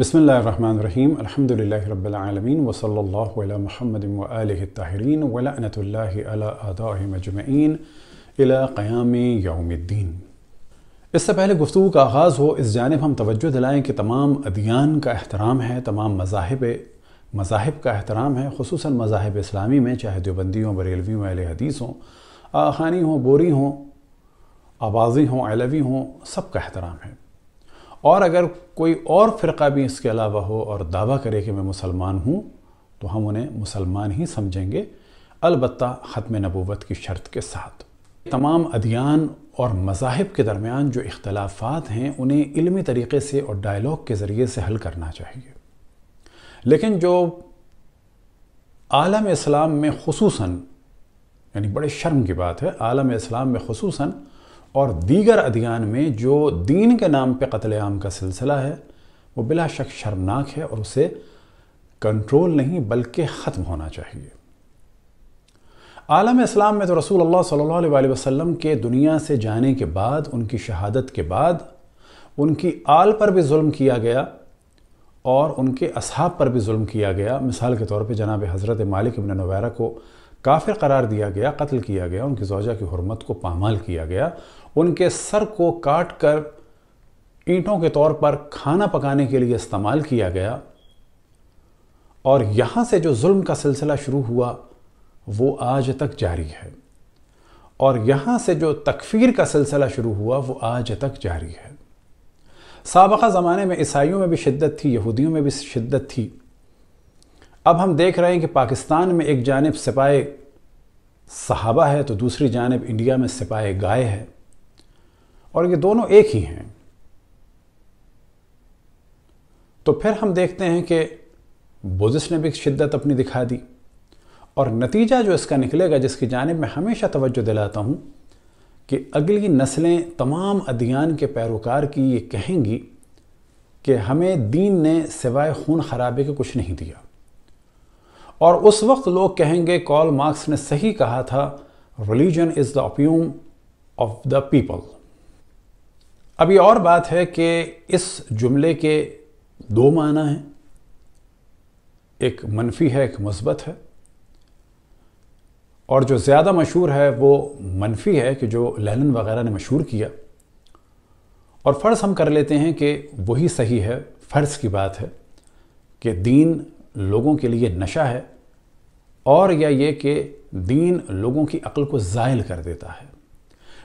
बसमीम अल्हम्दुलिल्लाहि रब्बिल महमद वसल्लल्लाहु अला मुहम्मद व आलिहि ताहिरीन क़याम यौमिद्दीन इससे पहले गुफ्तु का आगाज़ हो इस जानब हम तोज्जो दिलाएँ कि तमाम अदियान का अहतराम है तमाम मजाहब मजाहब का एहतराम है खसूस मजाहब इस्लामी में चाहे देवबंदी हों बरेलवी हों हदीस हों आखानी हों बोरी हों आबाजी हों अलवी हों सब का अहतराम है और अगर कोई और फ़िरका भी इसके अलावा हो और दावा करे कि मैं मुसलमान हूँ तो हम उन्हें मुसलमान ही समझेंगे अलबत् ख़त्म नबूवत की शर्त के साथ तमाम अदियान और मजाहब के दरमियान जो इख्तलाफात हैं उन्हें इलमी तरीके से और डायलॉग के ज़रिए से हल करना चाहिए लेकिन जो आलम इस्लाम में खसूस यानी बड़े शर्म की बात है आलम इस्लाम में खसूस और दीगर अदियान में जो दीन के नाम पे कत्लेआम का सिलसिला है वो बिला शक शर्मनाक है और उसे कंट्रोल नहीं बल्कि ख़त्म होना चाहिए आलम इस्लाम में तो रसूल अल्लाह सल्लल्लाहु अलैहि वसल्लम के दुनिया से जाने के बाद उनकी शहादत के बाद उनकी आल पर भी जुल्म किया गया और उनके असहाब पर भी जुल्म किया गया मिसाल के तौर पे जनाब हज़रत मालिक इबन नवैरा को काफिर करार दिया गया कत्ल किया गया उनकी जौजा की हरमत को पामाल किया गया उनके सर को काट कर ईंटों के तौर पर खाना पकाने के लिए इस्तेमाल किया गया और यहाँ से जो जुल्म का सिलसिला शुरू हुआ वो आज तक जारी है और यहाँ से जो तकफीर का सिलसिला शुरू हुआ वो आज तक जारी है सबका ज़माने में ईसाइयों में भी शिद्दत थी यहूदियों में भी शिद्दत थी अब हम देख रहे हैं कि पाकिस्तान में एक जानब सिपाही सहाबा है तो दूसरी जानब इंडिया में सिपाही गाय है और ये दोनों एक ही हैं तो फिर हम देखते हैं कि बुजिस ने भी शिद्दत अपनी दिखा दी और नतीजा जो इसका निकलेगा जिसकी जानब मैं हमेशा तवज्जो दिलाता हूँ कि अगली नस्लें तमाम अदियान के पैरोकार की ये कहेंगी कि हमें दीन ने सिवाय खून खराबे के कुछ नहीं दिया और उस वक्त लोग कहेंगे कॉल मार्क्स ने सही कहा था religion is the opium of the people अभी और बात है कि इस जुमले के दो माना हैं एक मनफी है एक मस्बत है और जो ज़्यादा मशहूर है वो मनफी है कि जो लहलन वगैरह ने मशहूर किया और फ़र्ज़ हम कर लेते हैं कि वही सही है फ़र्ज़ की बात है कि दीन लोगों के लिए नशा है और या ये कि दीन लोगों की अक्ल को ज़ायल कर देता है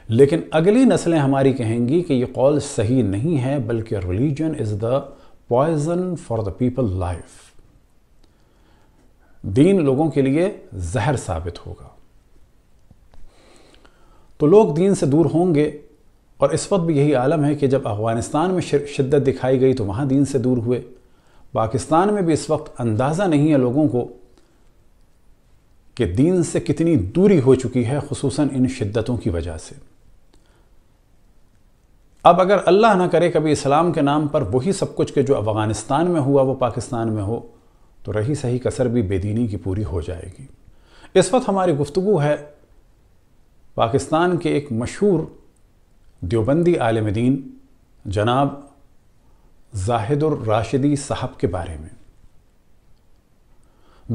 लेकिन अगली नस्लें हमारी कहेंगी कि ये कौल सही नहीं है बल्कि religion is the poison for the people लाइफ दीन लोगों के लिए जहर साबित होगा तो लोग दीन से दूर होंगे और इस वक्त भी यही आलम है कि जब अफ़गानिस्तान में शिद्दत दिखाई गई तो वहाँ दीन से दूर हुए पाकिस्तान में भी इस वक्त अंदाज़ा नहीं है लोगों को कि दीन से कितनी दूरी हो चुकी है खसूस इन शिद्दतों की वजह से अब अगर अल्लाह ना करे कभी इस्लाम के नाम पर वही सब कुछ के जो अफ़गानिस्तान में हुआ वो पाकिस्तान में हो तो रही सही कसर भी बेदीनी की पूरी हो जाएगी इस वक्त हमारी गुफ्तु है पाकिस्तान के एक मशहूर देवबंदी आलम दीन जनाब जाहिद और राशिदी साहब के बारे में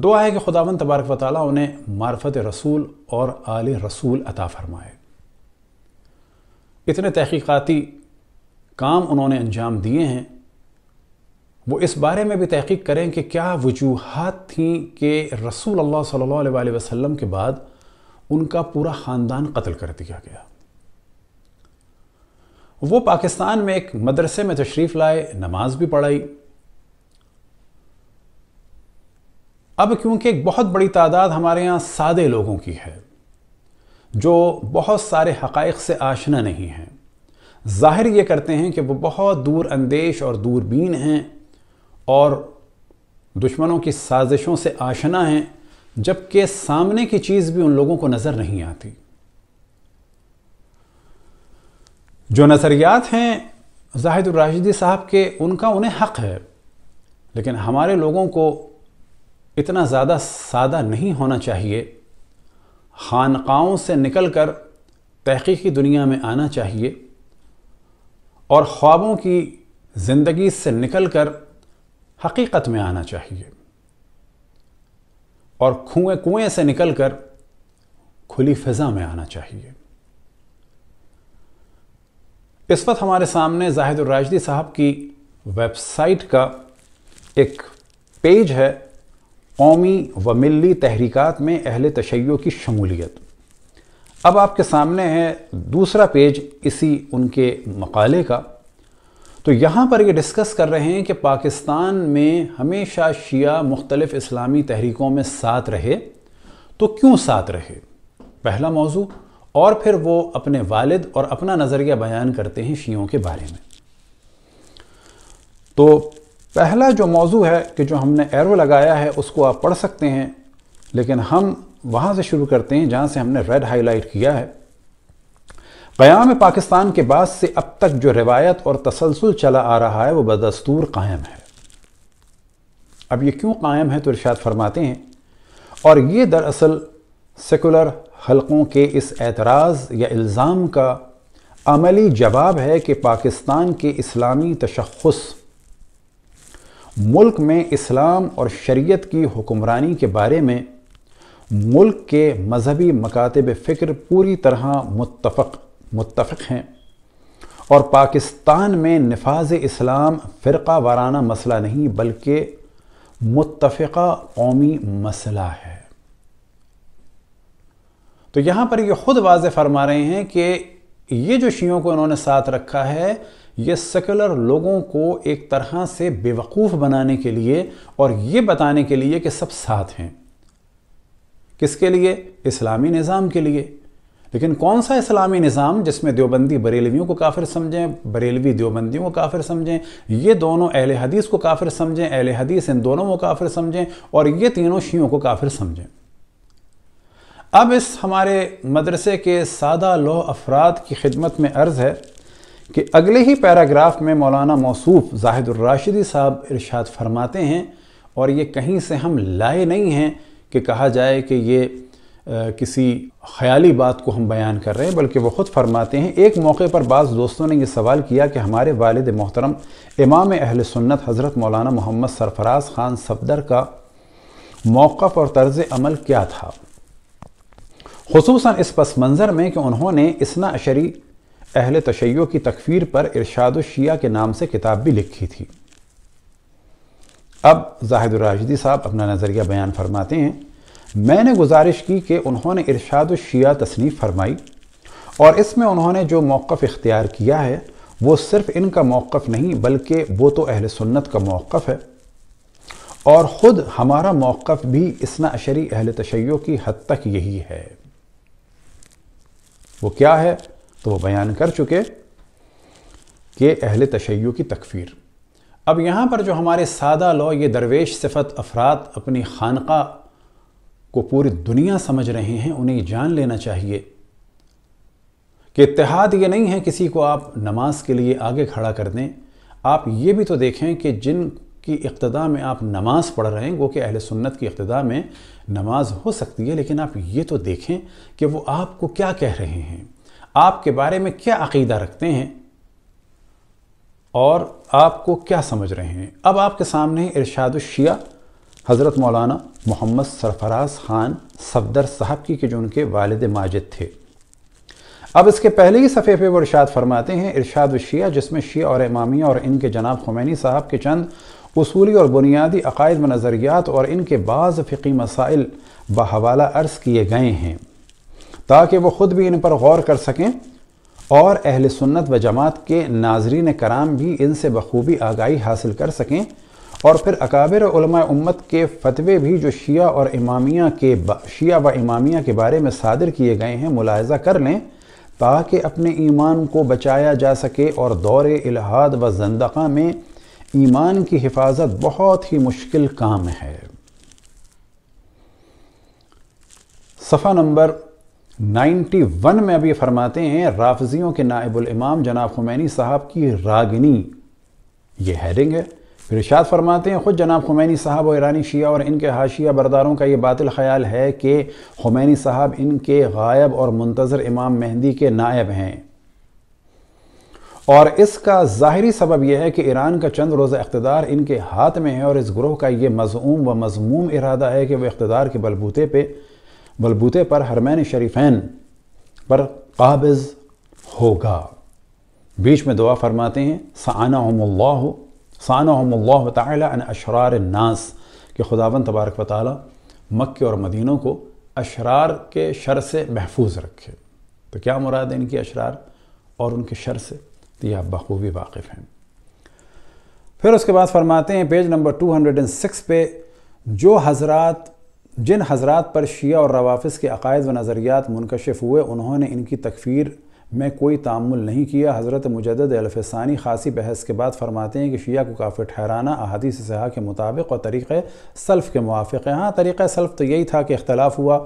दुआ है कि खुदावन तबारक वाली उन्हें मार्फत रसूल और आल रसूल अता फरमाए इतने तहकीकती काम उन्होंने अंजाम दिए हैं वो इस बारे में भी तहकीक करें कि क्या वजूहत थी कि रसूल अल्लाह सल्लल्लाहु अलैहि वसल्लम के बाद उनका पूरा ख़ानदान कत्ल कर दिया गया वो पाकिस्तान में एक मदरसे में तशरीफ़ लाए नमाज भी पढ़ाई अब क्योंकि एक बहुत बड़ी तादाद हमारे यहाँ सादे लोगों की है जो बहुत सारे हक़ से आशना नहीं हैं ज़ाहिर ये करते हैं कि वो बहुत दूर अंदेश और दूरबीन हैं और दुश्मनों की साजिशों से आशना हैं जबकि सामने की चीज़ भी उन लोगों को नज़र नहीं आती जो नज़रियात हैं जाहिद साहब के उनका उन्हें हक है लेकिन हमारे लोगों को इतना ज़्यादा सादा नहीं होना चाहिए खानकाओं से निकल कर तहकीकी दुनिया में आना चाहिए और ख्वाबों की ज़िंदगी से निकल कर हकीकत में आना चाहिए और कुएं कुएं से निकल कर खुली फ़िज़ा में आना चाहिए इस वक्त हमारे सामने जाहिद साहब की वेबसाइट का एक पेज है कौमी व मिली तहरीक में अहल तशैयों की शमूलियत अब आपके सामने है दूसरा पेज इसी उनके मकाले का तो यहाँ पर ये डिस्कस कर रहे हैं कि पाकिस्तान में हमेशा शिया मुख्तलफ इस्लामी तहरीकों में साथ रहे तो क्यों साथ रहे पहला मौजू और फिर वो अपने वालिद और अपना नज़रिया बयान करते हैं शीयों के बारे में तो पहला जो मौजू है कि जो हमने एरो लगाया है उसको आप पढ़ सकते हैं लेकिन हम वहाँ से शुरू करते हैं जहाँ से हमने रेड हाईलाइट किया है क़याम पाकिस्तान के बाद से अब तक जो रिवायत और तसलसल चला आ रहा है वह बदस्तूर कायम है अब ये क्यों कायम है तो इर्शाद फरमाते हैं और ये दरअसल सेकुलर हलकों के इस एतराज़ या इल्ज़ाम का अमली जवाब है कि पाकिस्तान के इस्लामी तशखस मुल्क में इस्लाम और शरीयत की हुक्मरानी के बारे में मुल्क के मजहबी मकातब फ़िक्र पूरी तरह मुतफ़ मुतफ़ हैं और पाकिस्तान में नफाज इस्लाम फ़िरका वाराना मसला नहीं बल्कि मुतफ़ा कौमी मसला है तो यहाँ पर ये खुद वाज फरमा रहे हैं कि ये जो शीयों को इन्होंने साथ रखा है ये सेकुलर लोगों को एक तरह से बेवकूफ़ बनाने के लिए और ये बताने के लिए कि सब साथ हैं किसके लिए इस्लामी निज़ाम के लिए लेकिन कौन सा इस्लामी निज़ाम जिसमें देवबंदी बरेलवियों को काफिर समझें बरेलवी देवबंदियों को काफिर समझें ये दोनों अहले हदीस को काफिर समझें अहले हदीस इन दोनों को काफिर समझें और ये तीनों शियों को काफिर समझें अब इस हमारे मदरसे के सादा लो अफराद की खिदमत में अर्ज़ है कि अगले ही पैराग्राफ में मौलाना मौसूफ जाहिदुर्राशिदी साहब इरशाद फरमाते हैं और ये कहीं से हम लाए नहीं हैं कि कहा जाए कि ये आ, किसी ख्याली बात को हम बयान कर रहे हैं बल्कि वो ख़ुद फरमाते हैं एक मौके पर बाज़ दोस्तों ने यह सवाल किया कि हमारे वालद मोहतरम इमाम अहल सुन्नत हज़रत मौलाना मोहम्मद सरफराज ख़ान सफदर का मौक़ और तर्ज़ अमल क्या था खसूस इस पस मंज़र में कि उन्होंने इसना अशरी अहल तशैयों की तकफीर पर इरशाद शिया के नाम से किताब भी लिखी थी अब जाहिद साहब अपना नज़रिया बयान फरमाते हैं मैंने गुजारिश की कि उन्होंने इरशाद शिया तसनीफ़ फरमाई और इसमें उन्होंने जो मौक़ इख्तियार किया है वो सिर्फ़ इनका मौक़ नहीं बल्कि वो तो अहल सुन्नत का मौक़ है और ख़ुद हमारा मौक़ भी इसना अशरी अहल तशैयों की हद तक यही है वो क्या है तो वो बयान कर चुके कि अहल तशैय की तकफीर अब यहाँ पर जो हमारे सादा लॉ ये दरवेश सिफत अफराद अपनी खानका को पूरी दुनिया समझ रहे हैं उन्हें जान लेना चाहिए कि इतिहाद ये नहीं है किसी को आप नमाज के लिए आगे खड़ा कर दें आप ये भी तो देखें कि जिन की इक्तदा में आप नमाज़ पढ़ रहे हैं गो कि अहल सुन्नत की इक्तदा में नमाज हो सकती है लेकिन आप ये तो देखें कि वो आपको क्या कह रहे हैं आपके बारे में क्या अकीदा रखते हैं और आपको क्या समझ रहे हैं अब आपके सामने इरशादशिया हज़रत मौलाना मोहम्मद सरफराज ख़ान सफदर साहब की के जो उनके वालद माजिद थे अब इसके पहले ही सफ़े पर वो फरमाते हैं इरशाद शिया जिसमें शिया और इमामिया और इनके जनाब खुमैनी साहब के चंद उसूली और बुनियादी अकायद में नज़रियात और इनके बाज़ फ़िकी मसाइल बहवाला अर्ज किए गए हैं ताकि वो ख़ुद भी इन पर गौर कर सकें और अहल सुन्नत व जमात के नाजरीन कराम भी इनसे बखूबी आगाही हासिल कर सकें और फिर अकाबिर उम्मत के फतवे भी जो शिया और इमामिया के शिया व इमामिया के बारे में सादर किए गए हैं मुलाहजा कर लें ताकि अपने ईमान को बचाया जा सके और दौरे इलाहाद व जंदका में ईमान की हिफाजत बहुत ही मुश्किल काम है सफ़ा नंबर 91 में अभी फरमाते हैं राफजियों के नाइबुल इमाम जनाब खुमैनी साहब की रागनी ये हैडिंग है फिर इर्शाद फरमाते हैं ख़ुद जनाब खुमैनी साहब और ईरानी शिया और इनके हाशिया बरदारों का ये बातिल ख्याल है कि खुमैनी साहब इनके गायब और मुंतज़र इमाम मेहंदी के नायब हैं और इसका ज़ाहरी सबब यह है कि ईरान का चंद रोज़ा इकतदार इनके हाथ में है और इस ग्रोह का ये मजमूम व मजमूम इरादा है कि वह इकतदार के बलबूते पे बलबूते पर हरमैन शरीफैन पर काबज़ होगा बीच में दुआ फरमाते हैं साना साना तन अशरार नास के खुदावन तबारक वाली मक्के और मदीनों को अशरार के शर से महफूज रखे तो क्या मुराद है इनकी अशरार और उनके शर से तो यह आप बखूबी वाकिफ़ हैं फिर उसके बाद फरमाते हैं page number two hundred and six पे जो हजरात जिन हजरात पर शिया और रवाफ़िस के अकायद व नज़रियात मुनकशिफ हुए उन्होंने इनकी तकफ़ीर में कोई तामुल नहीं किया हज़रत मुजद अलफसानी ख़ासी बहस के बाद फरमाते हैं कि शिया को काफ़ी ठहराना अहादी सहा के मुताबिक और तरीक़ सल्फ़ के मुआफ़ है हाँ तरीक़ सल्फ़ तो यही था कि इख्तलाफ हुआ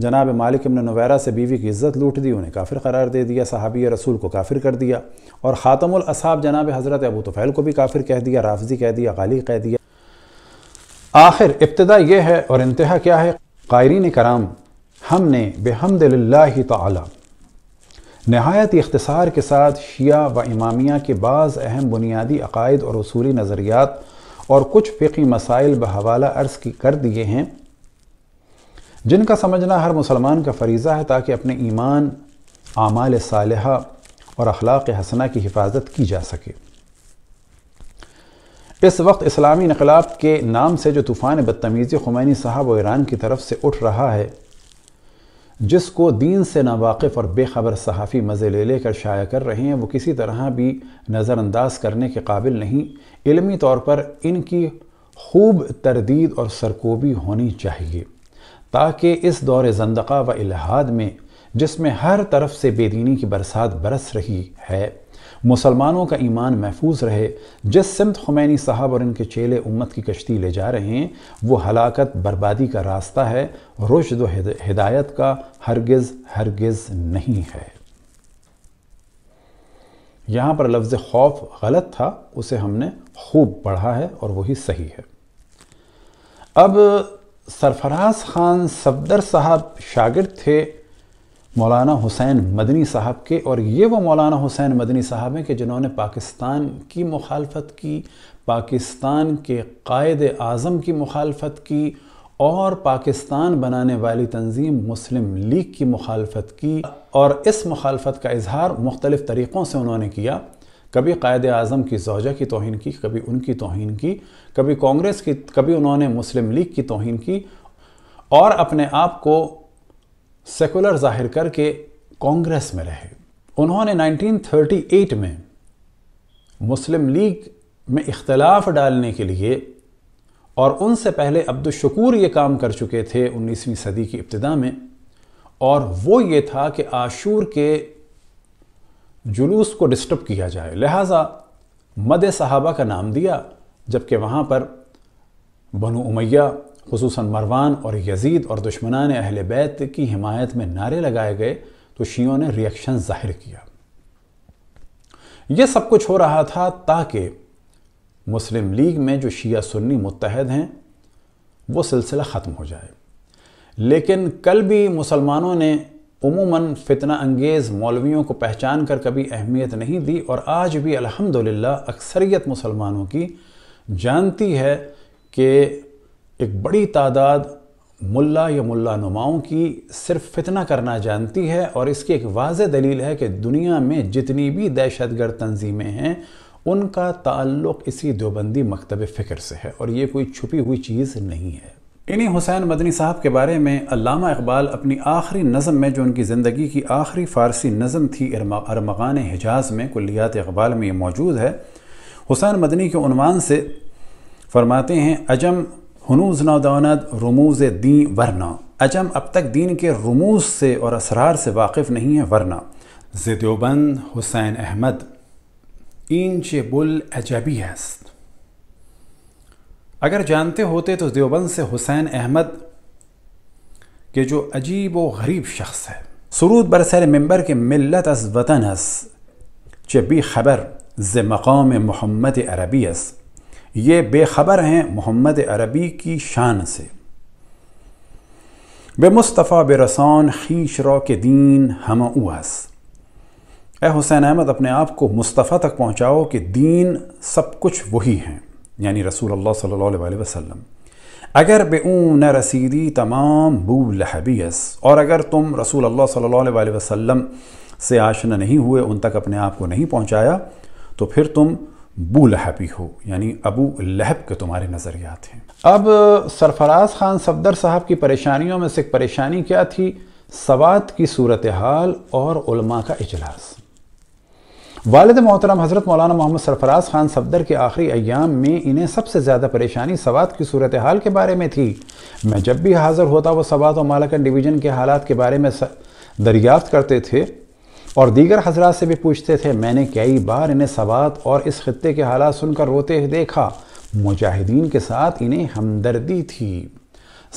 जनाब मालिक इमन नवैरा से बीवी की इज़्ज़त लूट दी उन्हें काफिर करार दे दिया सहाबी रसूल को काफिर कर दिया और ख़ातमुल असाब जनाब हज़रत अबू तफ़ैल को भी काफिर कह दिया राफजी कह दिया गाली कह दिया आखिर इब्तदा यह है और इंतहा क्या है कायरीन कराम हमने बेहमद ताली नहायत इख्तसार के साथ शिया व इमामिया के बाज़ अहम बुनियादी अकायद और असूली नज़रियात और कुछ फ़िकी मसाइल बहवाला अर्ज़ कर दिए हैं जिनका समझना हर मुसलमान का फरीज़ा है ताकि अपने ईमान आमाल साल और अखलाक हसना की हिफाजत की जा सके इस वक्त इस्लामी इनकलाब के नाम से जो तूफ़ान बदतमीज़ी खुमैनी साहब और ईरान की तरफ से उठ रहा है जिसको दीन से नावाफ़ और बेखबर सहाफ़ी मज़े ले लेकर शाया कर रहे हैं वो किसी तरह भी नज़रअंदाज करने के काबिल नहीं इलमी तौर पर इनकी खूब तरदीद और सरकोबी होनी चाहिए ताकि इस दौर जंदका व इलाहाद में जिसमें हर तरफ से बेदीनी की बरसात बरस रही है मुसलमानों का ईमान महफूज रहे जिस सिमत खुमैनी साहब और इनके चेले उम्मत की कश्ती ले जा रहे हैं वो हलाकत बर्बादी का रास्ता है रुशद हिदायत का हरगिज़ हरगिज़ नहीं है यहाँ पर लफ्ज़ खौफ गलत था उसे हमने खूब पढ़ा है और वही सही है अब सरफराज ख़ान सफदर साहब शागिर्द थे मौलाना हुसैन मदनी साहब के और ये वो मौलाना हुसैन मदनी साहब हैं कि जिन्होंने पाकिस्तान की मुखालफत की पाकिस्तान के कायद आज़म की मुखालफत की और पाकिस्तान बनाने वाली तंजीम मुस्लिम लीग की मुखालफत की और इस मुखालफत का इजहार मुख्तलिफ़ तरीक़ों से उन्होंने किया कभी कायद अज़म की जौजा की तोहन की कभी उनकी तोहन की कभी कांग्रेस की कभी उन्होंने मुस्लिम लीग की तोहन की और अपने आप को सेकुलर जाहिर करके कांग्रेस में रहे उन्होंने 1938 में मुस्लिम लीग में इख्तलाफ डालने के लिए और उनसे पहले अब्दुलशकूर ये काम कर चुके थे 19वीं सदी की इब्तदा में और वो ये था कि आशूर के जुलूस को डिस्टर्ब किया जाए लिहाजा मद साहबा का नाम दिया जबकि वहाँ पर बनु उमैया खसूस मरवान और यजीद और दुश्मनान अहल बैत की हिमायत में नारे लगाए गए तो शियों ने रिएक्शन जाहिर किया यह सब कुछ हो रहा था ताकि मुस्लिम लीग में जो शिया सुन्नी मुतहद हैं वो सिलसिला ख़त्म हो जाए लेकिन कल भी मुसलमानों ने उमूमन फितना अंगेज़ मौलवियों को पहचान कर कभी अहमियत नहीं दी और आज भी अलहमदिल्ला अक्सरियत मुसलमानों की जानती है कि एक बड़ी तादाद मुल्ला या मुल्ला नुमाओं की सिर्फ फितना करना जानती है और इसकी एक वाज दलील है कि दुनिया में जितनी भी दहशत गर्द तंजीमें हैं उनका ताल्लुक इसी देवबंदी मकतब फ़िक्र से है और ये कोई छुपी हुई चीज़ नहीं है इन्हीं हुसैन मदनी साहब के बारे में अलामा इकबाल अपनी आखिरी नज़म में जो उनकी ज़िंदगी की आखिरी फ़ारसी नज़म थी अरमगान हिजाज़ में कुलियात इकबाल में ये मौजूद है हुसैन मदनी के उनवान से फरमाते हैं अजम हनूज नौदानत रमूज़ दी वरना अजम अब तक दीन के रमूज से और असरार से वाकिफ़ नहीं है वरना जिदोबंद हुसैन अहमद इन चे बुल अजबी हस्त अगर जानते होते तो देवबंद से हुसैन अहमद के जो अजीब व गरीब शख्स है सरूद बरसर मेंबर के मिलत अस वतन हस चबी खबर ज़ मकाम मोहम्मद अरबी अस ये बेखबर हैं मोहम्मद अरबी की शान से बेमुस्तफ़ा बेरसान खीश रौ के दीन हम उस ए हुसैन अहमद अपने आप को मुस्तफ़ा तक पहुँचाओ कि दीन सब कुछ वही हैं यानी रसूल अल्लाह सल्लल्लाहु अलैहि वसल्लम अगर बेऊन रसीदी तमाम बू लहबीस और अगर तुम रसूल अल्लाह सल्लल्लाहु अलैहि वसल्लम से आशना नहीं हुए उन तक अपने आप को नहीं पहुँचाया तो फिर तुम बू लहबी हो यानी अबू लहब के तुम्हारे नज़रियात हैं अब सरफराज ख़ान सफदर साहब की परेशानियों में से एक परेशानी क्या थी सवात की सूरत हाल और उलमा का इजलास वालद मोहतरम हज़रत मौलाना मोहम्मद सरफराज ख़ान सफदर के आखिरी अयाम में इन्हें सबसे ज़्यादा परेशानी सवात की सूरत हाल के बारे में थी मैं जब भी हाज़िर होता वो सवात और मालकन डिवीज़न के हालात के बारे में दरियाफ्त करते थे और दीगर हजरात से भी पूछते थे मैंने कई बार इन्हें सवात और इस खत्े के हालात सुनकर रोते देखा मुजाहिदीन के साथ इन्हें हमदर्दी थी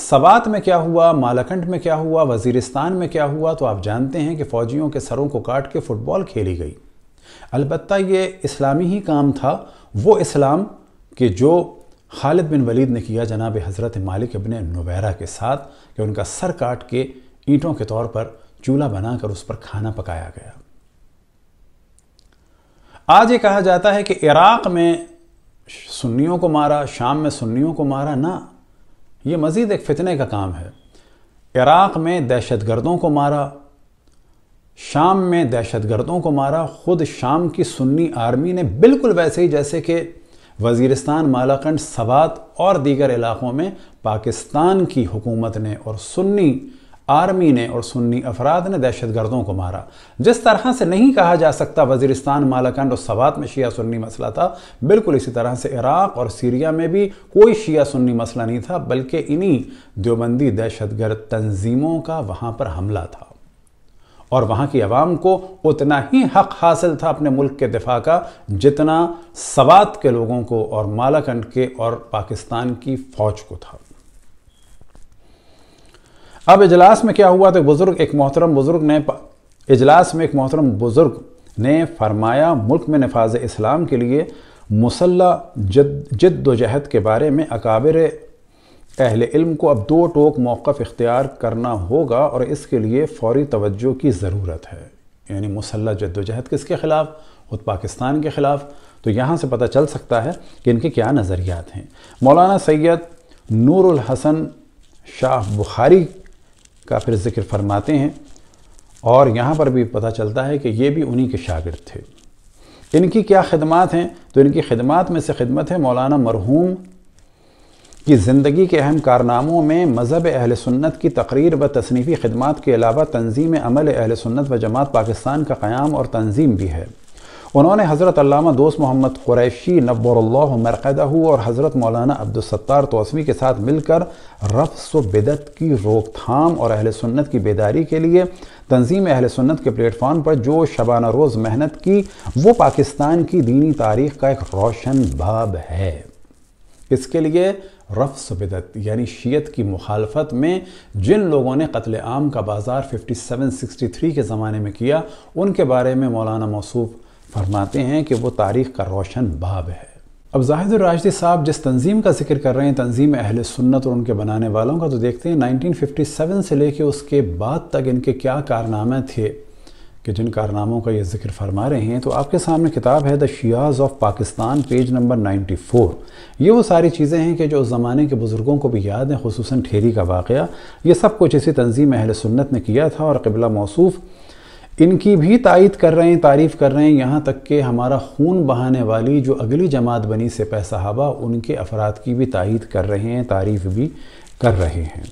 सवात में क्या हुआ मालाखंड में क्या हुआ वजीरिस्तान में क्या हुआ तो आप जानते हैं कि फ़ौजियों के सरों को काट के फ़ुटबॉल खेली गई अलबत् ये इस्लामी ही काम था वो इस्लाम कि जो खालिद बिन वलीद ने किया जनाब हज़रत मालिक अबिन नबैरा के साथ कि उनका सर काट के ईंटों के तौर पर चूल्हा बनाकर उस पर खाना पकाया गया आज ये कहा जाता है कि इराक में सुन्नियों को मारा शाम में सुन्नियों को मारा ना ये मज़ीद एक फितने का काम है इराक में दहशत गर्दों को मारा शाम में दहशत गर्दों को मारा ख़ुद शाम की सुन्नी आर्मी ने बिल्कुल वैसे ही जैसे कि वजीरस्तान मालाकंड सवात और दीगर इलाक़ों में पाकिस्तान की हुकूमत ने और सुन्नी आर्मी ने और सुन्नी अफराद ने दहशत गर्दों को मारा जिस तरह से नहीं कहा जा सकता वजीरिस्तान मालाकंड और सवात में शिया सुन्नी मसला था बिल्कुल इसी तरह से इराक और सीरिया में भी कोई शिया सुन्नी मसला नहीं था बल्कि इन्हीं देवबंदी दहशतगर्द तंजीमों का वहाँ पर हमला था और वहाँ की आवाम को उतना ही हक हासिल था अपने मुल्क के दिफा का जितना सवात के लोगों को और मालाकंड के और पाकिस्तान की फ़ौज को था अब इजलास में क्या हुआ तो बुज़ुर्ग एक मोहतरम बुज़ुर्ग ने इजलास में एक मोहतरम बुज़ुर्ग ने फरमाया मुल्क में नफाज इस्लाम के लिए मुसल्ला जद जद्दोजहद के बारे में अकाबर अहल इल्म को अब दो टोक मौक़ इख्तियार करना होगा और इसके लिए फौरी तवज्जो की ज़रूरत है यानी मुसल्ला जद्दोजहद किसके ख़िलाफ़ खुद पाकिस्तान के ख़िलाफ़ तो यहाँ से पता चल सकता है कि इनके क्या नज़रियात हैं मौलाना सैयद नूरुल हसन शाह बुखारी का फिर जिक्र फरमाते हैं और यहाँ पर भी पता चलता है कि ये भी उन्हीं के शागिर्द थे इनकी क्या खदमात हैं तो इनकी खदमात में से खदमत है मौलाना मरहूम की ज़िंदगी के अहम कारनामों में मज़हब अहल सुन्नत की तकरीर व तसनीफ़ी खदमात के अलावा तंजीम अमल अहल सुन्नत व जमात पाकिस्तान का क़्याम और तंजीम भी है उन्होंने हज़रत दोस्त मोहम्मद क़ुरैशी नब्बरल्ला मरकदा और हज़रत मौलाना अब्दुलसत्तार तोसवी के साथ मिलकर रफ्स बिदत की रोकथाम और अहल सुन्नत की बेदारी के लिए तंजीम अहल सुन्नत के प्लेटफॉर्म पर जो शबाना रोज़ मेहनत की वो पाकिस्तान की दीनी तारीख का एक रोशन बाब है इसके लिए रफ्स बिदत यानी शीयत की मुखालफत में जिन लोगों ने कत्ल आम का बाज़ार 5763 के ज़माने में किया उनके बारे में मौलाना मौसूफ़ फरमाते हैं कि वो तारीख़ का रोशन बाब है अब जाहिद राजदी साहब जिस तंजीम का जिक्र कर रहे हैं तंजीम अहल सुन्नत और उनके बनाने वालों का तो देखते हैं 1957 से लेके उसके बाद तक इनके क्या कारनामे थे कि जिन कारनामों का ये जिक्र फरमा रहे हैं तो आपके सामने किताब है the Shias of Pakistan page number 94 ये वो सारी चीज़ें हैं कि जो उस ज़माने के बुज़ुर्गों को भी याद हैं खसूस ठेरी का वाक़ ये सब कुछ इसी तंजीम अहल सुन्नत ने किया था और कबिला मौसूफ़ इनकी भी तायद कर रहे हैं तारीफ़ कर रहे हैं यहाँ तक कि हमारा खून बहाने वाली जो अगली जमात बनी से पैसाहबा उनके अफराद की भी तायद कर रहे हैं तारीफ़ भी कर रहे हैं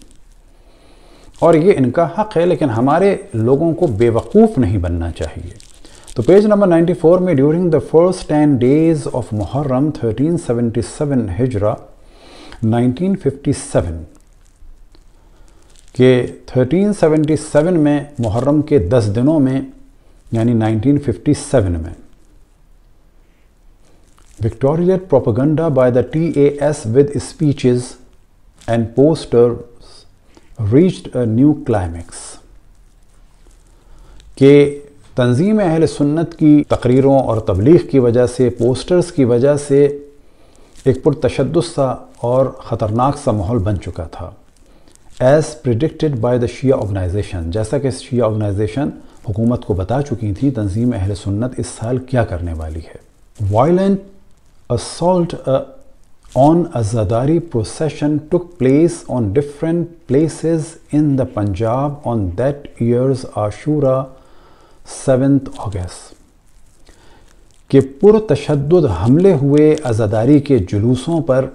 और ये इनका हक़ है लेकिन हमारे लोगों को बेवकूफ़ नहीं बनना चाहिए तो पेज नंबर 94 में during the first ten days of Muharram 1377 हिजरा 1957 कि 1377 में मुहर्रम के 10 दिनों में यानी 1957 में Victorian propaganda by the एस with speeches and poster reached a new climax के तंजीम अहल सुन्नत की तकरीरों और तबलीग की वजह से पोस्टर्स की वजह से एक पुरतशद सा और ख़तरनाक सा माहौल बन चुका था as predicted by the Shia organisation जैसा कि शिया ऑर्गेनाइजेशन हुकूमत को बता चुकी थी तंजीम अहल सुन्नत इस साल क्या करने वाली है violent assault on a procession took place on different place in the Punjab on that years Ashura seventh August के पुरतशद हमले हुए आज़ादारी के जुलूसों पर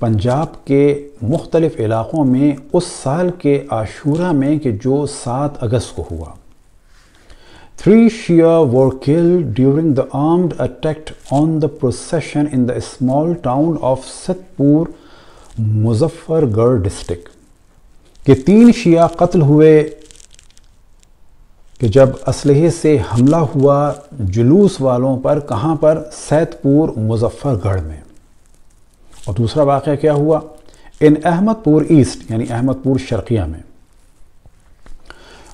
पंजाब के मुख्तलिफ़ इलाक़ों में उस साल के आशूरा में कि जो सात अगस्त को हुआ three Shias were killed during the armed attack on the procession in the small town of Satpur Muzaffargarh district के तीन शिया कत्ल हुए कि जब असलहे से हमला हुआ जुलूस वालों पर कहाँ पर सैदपुर मुजफ्फरगढ़ में और दूसरा वाक़ क्या हुआ इन अहमदपुर ईस्ट यानी अहमदपुर शर्किया में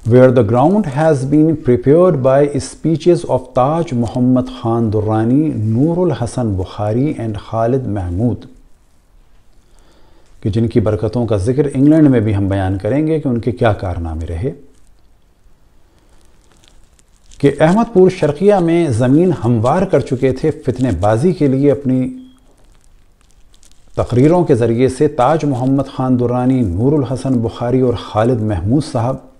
where the ground has been prepare by speeches of Taj Mohammad Khan Durrani Nurul Hasan Bukhari and Khalid Mahmood कि जिनकी बरकतों का जिक्र इंग्लैंड में भी हम बयान करेंगे कि उनके क्या कारनामे रहे कि अहमदपुर शर्किया में ज़मीन हमवार कर चुके थे फितनेबाजी के लिए अपनी तकरीरों के ज़रिए से ताज मोहम्मद ख़ान दुरानी नूरुल हसन बुखारी और खालिद महमूद साहब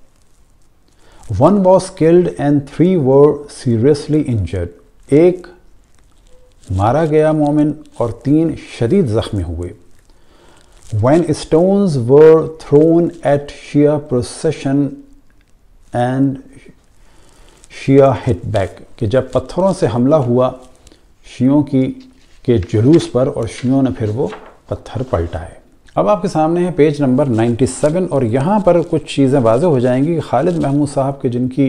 one was killed and three were seriously injured एक मारा गया मोमिन और तीन शदीद ज़ख्मी हुए when stones were thrown at Shia procession and Shia hit back कि जब पत्थरों से हमला हुआ शियों की के जुलूस पर और शियों ने फिर वो पत्थर पलटा है अब आपके सामने है पेज नंबर 97 और यहाँ पर कुछ चीज़ें वाजे हो जाएंगी खालिद महमूद साहब के जिनकी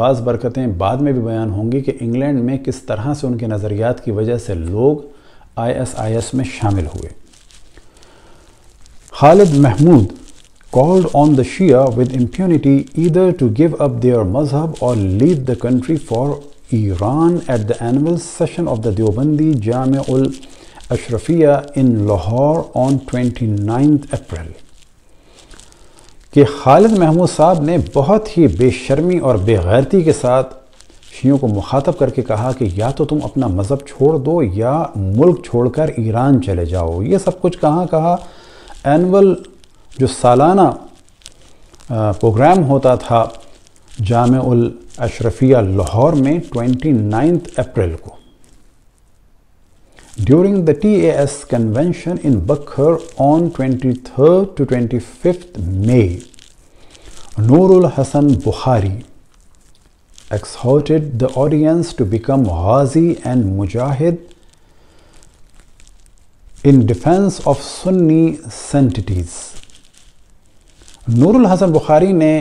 बाज़ बरकतें बाद में भी बयान होंगी कि इंग्लैंड में किस तरह से उनके नज़रियात की वजह से लोग आईएसआईएस में शामिल हुए Khalid Mahmood called on the Shia with impunity either to give up their मजहब और lead the country for Iran at the annual session of the Deobandi Jamiul Ashrafiya in Lahore on 29th April. कि खालिद महमूद साहब ने बहुत ही बेशर्मी और बेगैरती के साथ शियों को मुखातब करके कहा कि या तो तुम अपना मज़हब छोड़ दो या मुल्क छोड़कर ईरान चले जाओ ये सब कुछ कहाँ कहा एनअल जो सालाना प्रोग्राम होता था जाम अशरफिया लाहौर में ट्वेंटी नाइन्थ अप्रैल को During the TAS convention in Bakr on 23rd to 25th May, Nurul Hassan Bukhari exhorted the audience to become Ghazi and Mujahid in defense of Sunni sanctities. Nurul Hassan Bukhari ने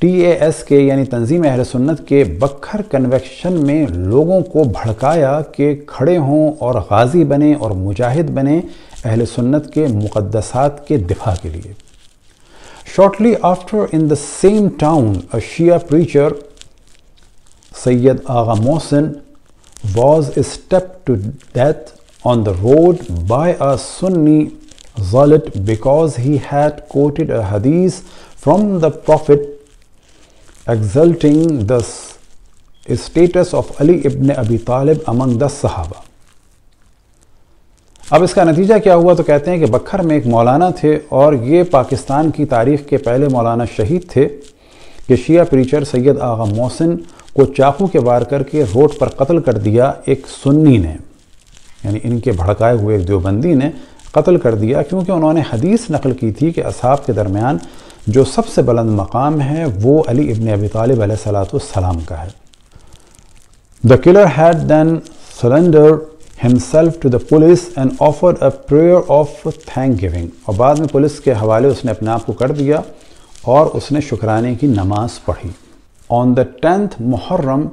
T A S के यानी तंजीम अहल सुन्नत के बखर convection में लोगों को भड़काया कि खड़े हों और गाजी बने और मुजाहिद बने अहल सुन्नत के मुक़दसात के दिफा के लिए shortly after in the same town a Shia preacher Syed Agha Mohsin a stabbed to death on the road by a Sunni zealot because he had quoted a hadith from the prophet exalting the status of Ali ibn Abi Talib among the Sahaba. अब इसका नतीजा क्या हुआ तो कहते हैं कि बखर में एक मौलाना थे और ये पाकिस्तान की तारीख के पहले मौलाना शहीद थे कि शिया प्रीचर सैयद आगा मोहसिन को चाकू के वार करके रोड पर कत्ल कर दिया एक सुन्नी ने यानी इनके भड़काए हुए एक देवबंदी ने कत्ल कर दिया क्योंकि उन्होंने हदीस नकल की थी कि असाब के दरमियान जो सबसे बुलंद मकाम है वो अली इबन अबी तालिब सलाम का है the killer had then surrender himself to the police and offer a prayer of thank giving और बाद में पुलिस के हवाले उसने अपने आप को कर दिया और उसने शुक्राने की नमाज पढ़ी on the tenth Muharram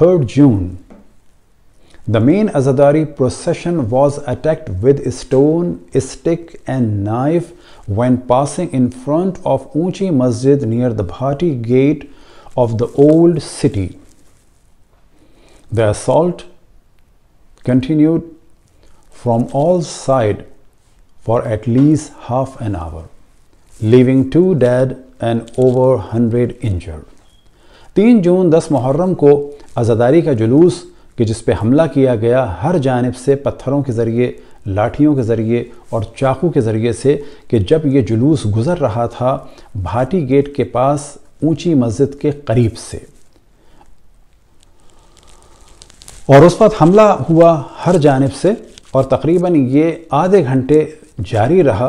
third June the main azadari procession was attacked with stone stick and knife when passing in front of Unchi Masjid near the Bhati gate of the old city. The assault continued from all sides for at least half an hour, leaving two dead and over 100 injured. 3 June 10 Muharram, को आज़ादारी का जुलूस कि जिस पे हमला किया गया हर जानब से पत्थरों के ज़रिए लाठियों के ज़रिए और चाकू के ज़रिए से कि जब ये जुलूस गुज़र रहा था भाटी गेट के पास ऊंची मस्जिद के करीब से और उस वक्त हमला हुआ हर जानब से और तकरीबन ये आधे घंटे जारी रहा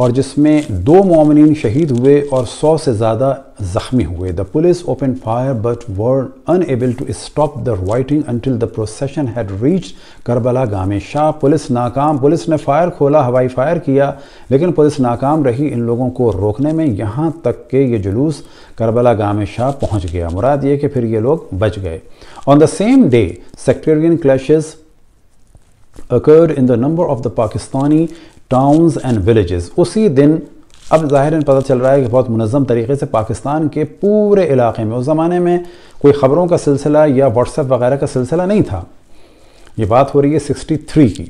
और जिसमें दो मामिन शहीद हुए और सौ से ज़्यादा ज़ख्मी हुए the police open fire but were unable to stop the rioting until the procession had reach Karbala Gamay Shah police नाकाम पुलिस ने फायर खोला हवाई फायर किया लेकिन पुलिस नाकाम रही इन लोगों को रोकने में यहाँ तक के ये जुलूस करबला गामे शाह पहुँच गया मुराद ये कि फिर ये लोग बच गए on the same day sectarian clash occurred in the number of the Pakistani towns and villages उसी दिन अब ज़ाहिर पता चल रहा है कि बहुत मनज़म तरीके से पाकिस्तान के पूरे इलाके में उस ज़माने में कोई ख़बरों का सिलसिला या व्हाट्सएप वगैरह का सिलसिला नहीं था ये बात हो रही है सिक्सटी थ्री की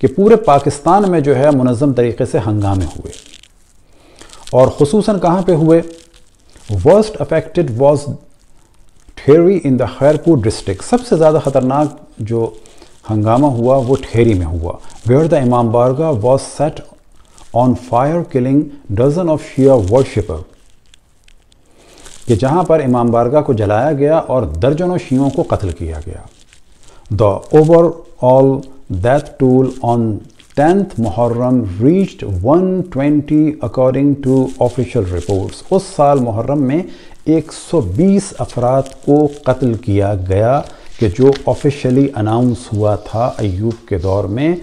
कि पूरे पाकिस्तान में जो है मनज़म तरीके से हंगामे हुए और खसूस कहाँ पर हुए worst affected was Theri in the Khairpur district सबसे ज़्यादा ख़तरनाक जो हंगामा हुआ वो ठेरी में हुआ where the imambargah was set on fire killing dozen of Shia worshipper कि जहां पर इमाम बारगा को जलाया गया और दर्जनों शियों को कत्ल किया गया the over all death toll on tenth Muharram reached 120 according to official reports उस साल मुहर्रम में 120 अफराद को कत्ल किया गया कि जो ऑफिशियली अनाउंस हुआ था अयूब के दौर में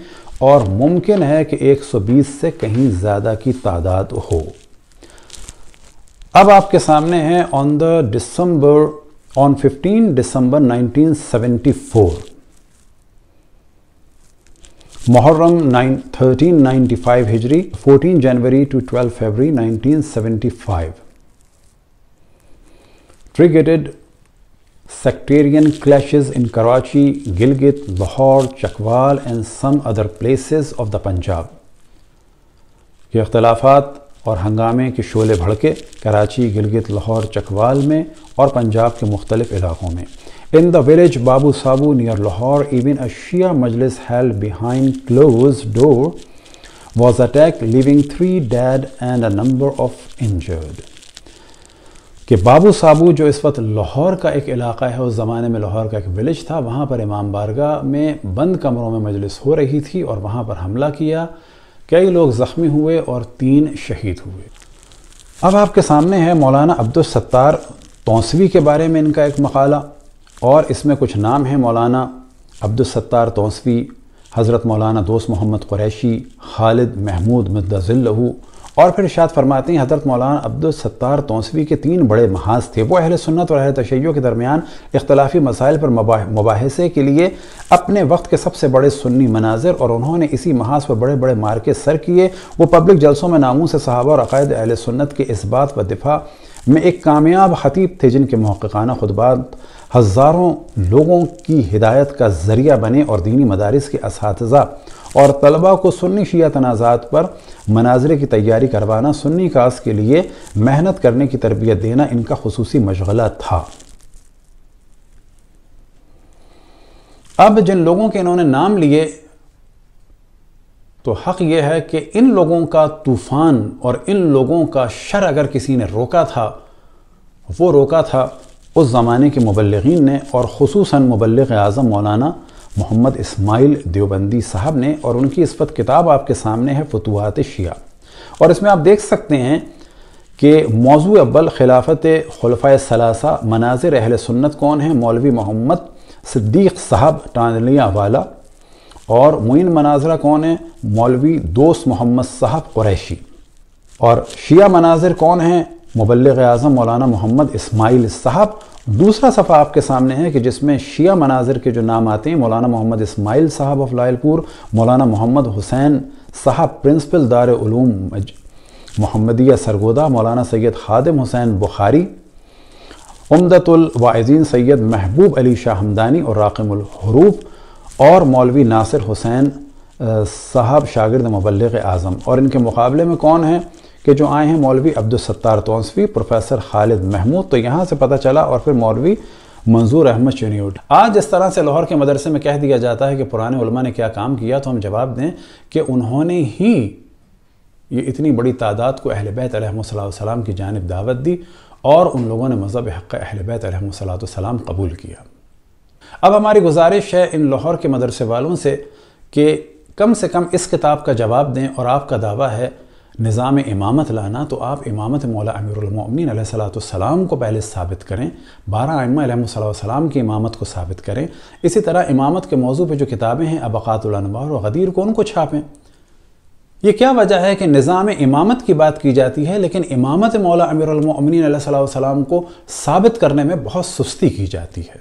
और मुमकिन है कि 120 से कहीं ज़्यादा की तादाद हो अब आपके सामने है on the December on 15 December 1974 Muharram 1395 Hijri 14 January to 12 February 1975 triggered sectarian clashes in Karachi, Gilgit, Lahore, Chakwal and some other places of the Punjab. ये अख्तलाफात और हंगामे के शोले भड़के कराची गिलगित लाहौर चकवाल में और पंजाब के मुख्तलिफ इलाकों में in the village Babu Sabu near Lahore even अशिया Shia majlis held behind closed door was attack living three dead and a number of injured कि बाबू साबू जो इस वक्त लाहौर का एक इलाका है उस ज़माने में लाहौर का एक विलेज था वहाँ पर इमाम बारगा में बंद कमरों में मजलिस हो रही थी और वहाँ पर हमला किया कई लोग ज़ख्मी हुए और तीन शहीद हुए अब आपके सामने है मौलाना अब्दुलसत्तार तोसवी के बारे में इनका एक मकाला और इसमें कुछ नाम हैं मौलाना अब्दुलसत्तार तोसवी हज़रत मौलाना दोस्त मोहम्मद कुरैशी खालिद महमूद मद्दिल्लू और फिर शाद फरमाते हैं हज़रत मौलाना अब्दुलसत्तार तोसवी के तीन बड़े महाज थे वो अहल सुन्नत और अहल तशैयों के दरमियान इख्तलाफी मसाइल पर मुबासे के लिए अपने वक्त के सबसे बड़े सुन्नी मनाजिर और उन्होंने इसी महाज पर बड़े बड़े मार्के सर किए वो पब्लिक जलसों में नामों से सहाबा और अकायद अहल सुन्नत के इस बात पर दिफा में एक कामयाब हतीब थे जिनके महक़ाना खुदबात हज़ारों लोगों की हिदायत का ज़रिया बने और दीनी मदारस के इस और तलबा को सुन्नी शिया तनाज़ात पर मनाजरे की तैयारी करवाना सुन्नी कास के लिए मेहनत करने की तरबियत देना इनका खसूस मशगला था अब जिन लोगों के इन्होंने नाम लिए तो हक यह है कि इन लोगों का तूफ़ान और इन लोगों का शर अगर किसी ने रोका था वो रोका था उस ज़माने के मुबलिन ने और खसूस मुबलग आज़म मौलाना मोहम्मद इस्माइल देवबंदी साहब ने और उनकी इस वक्त किताब आपके सामने है फतवात शिया और इसमें आप देख सकते हैं कि मौजू अब्बल खिलाफत खलफा सलासा मनाजिर अहल सुन्नत कौन है मौलवी मोहम्मद सिद्दीक साहब टानलिया वाला और मुइन मनाजरा कौन है मौलवी दोस्त मोहम्मद साहब क्रैशी और शिया मनाजिर कौन हैं मुबलग आज़म मौलाना मोहम्मद इस्माइल साहब दूसरा सफ़ा आपके सामने है कि जिसमें शिया मनाजिर के जो नाम आते हैं मौलाना मोहम्मद इसमाइल साहब ऑफ लायलपुर मौलाना मोहम्मद हुसैन साहब प्रिंसिपल दार दारूम मोहम्मदिया सरगोदा मौलाना सैयद खादिम हुसैन बुखारी उमदतुलवाजीन सैयद महबूब अली शाह हमदानी और राकमुल और मौलवी नासिर हुसैन साहब शागिर्द मबलग आज़म और इनके मुकाबले में कौन है कि जो आए हैं मौलवी अब्दुलसत्तार तोंसवी प्रोफेसर खालिद महमूद तो यहाँ से पता चला और फिर मौलवी मंजूर अहमद उठ आज इस तरह से लाहौर के मदरसे में कह दिया जाता है कि पुराने उलमा ने क्या काम किया तो हम जवाब दें कि उन्होंने ही ये इतनी बड़ी तादाद को अहल बैत सलाम की जानब दावत दी और उन लोगों ने मज़हब हक़ अहल बैत सलाम कबूल किया अब हमारी गुजारिश है इन लाहौर के मदरसे वालों से कि कम से कम इस किताब का जवाब दें और आपका दावा है निज़ाम इमामत लाना तो आप इमामत मौला अमीरमिन सलाम को पहले साबित करें बारह आयमासम की इमामत को साबित करें इसी तरह इमामत के मौजू पर जो किताबें हैं अबकातुलनबार और गदीर को उनको छापें यह क्या वजह है कि निज़ाम इमामत की बात की जाती है लेकिन इमामत मौला अमीरमिन सलाम को साबित करने में बहुत सुस्ती की जाती है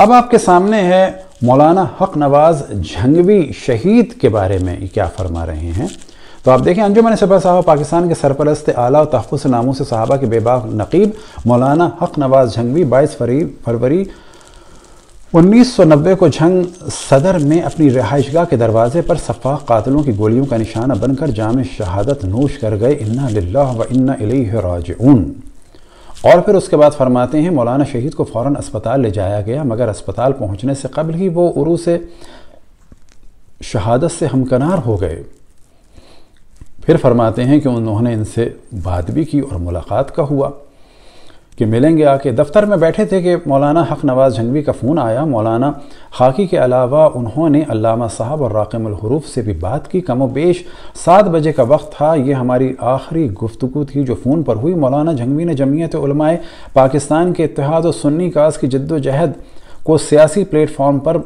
अब आपके सामने है मौलाना हक नवाज झंगवी शहीद के बारे में क्या फरमा रहे हैं तो आप देखें अंजुमन सपा साहब पाकिस्तान के सरपरस्त आला और तहफ़ से साहबा के बेबाक नकीब मौलाना हक नवाज झंगवी बाईस फरवरी उन्नीस सौ नब्बे को झंग सदर में अपनी रिहाइशगाह के दरवाजे पर सफाक कातलों की गोलियों का निशाना बनकर जाम शहादत नोश कर गए इन्ना लाह व इन्ना राजऊन और फिर उसके बाद फरमाते हैं मौलाना शहीद को फ़ौर अस्पताल ले जाया गया मगर अस्पताल पहुँचने से कबल ही वो उरू से शहादत से हमकनार हो गए फिर फरमाते हैं कि उन्होंने इनसे बात भी की और मुलाकात का हुआ कि मिलेंगे आके दफ्तर में बैठे थे कि मौलाना हक नवाज़ जंगवी का फ़ोन आया मौलाना खाकी के अलावा उन्होंने अलामा साहब और राकमहरूफ से भी बात की कमो बेश सात बजे का वक्त था ये हमारी आखिरी गुफ्तु थी जो फ़ोन पर हुई मौलाना जंगवी ने जमीयत उलमाए पाकिस्तान के इतिहाद और सुन्नी काज की जद्दोजहद को सियासी प्लेटफॉर्म पर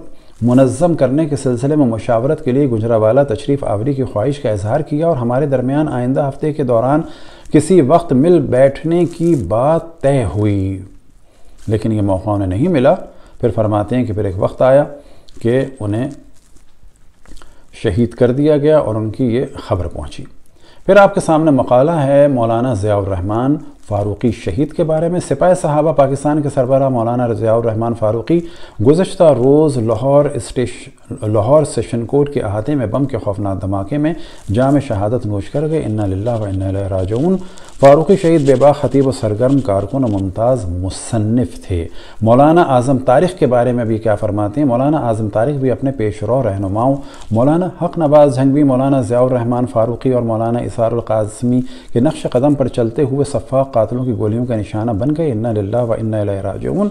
मनज़म करने के सिलसिले में मशावरत के लिए गुजरावाला तशरीफ़ आवरी की ख्वाहिश का इजहार किया और हमारे दरमियान आइंदा हफ्ते के दौरान किसी वक्त मिल बैठने की बात तय हुई लेकिन ये मौका उन्हें नहीं मिला फिर फरमाते हैं कि फिर एक वक्त आया कि उन्हें शहीद कर दिया गया और उनकी ये खबर पहुंची फिर आपके सामने मकाला है मौलाना रहमान फारूकी शहीद के बारे में सिपाही सहाबा पाकिस्तान के सरबरा मौलाना रज़ियाउररहमान फ़ारूकी गुजशत रोज़ लाहौर स्टेश लाहौर सेशन कोर्ट के अहाते में बम के खौफनाक धमाके में जाम शहादत नोश कर गए इन्ना व इन्ना राजून फ़ारूकी शहीद बेबा ख़तीब और सरगर्म कारकुन मुमताज़ मुसनफ़ थे मौलाना आज़म तारिक के बारे में भी क्या फरमाते हैं मौलाना आज़म तारिक भी अपने पेशरो रहनुमाओं मौलाना हक नवाज़ जंगवी मौलाना रहमान फ़ारूकी और मौलाना कासमी के नक्श कदम पर चलते हुए सफ़ाक कातलों की गोलियों का निशाना बन गए इन्ना लाला व इन्ना राजन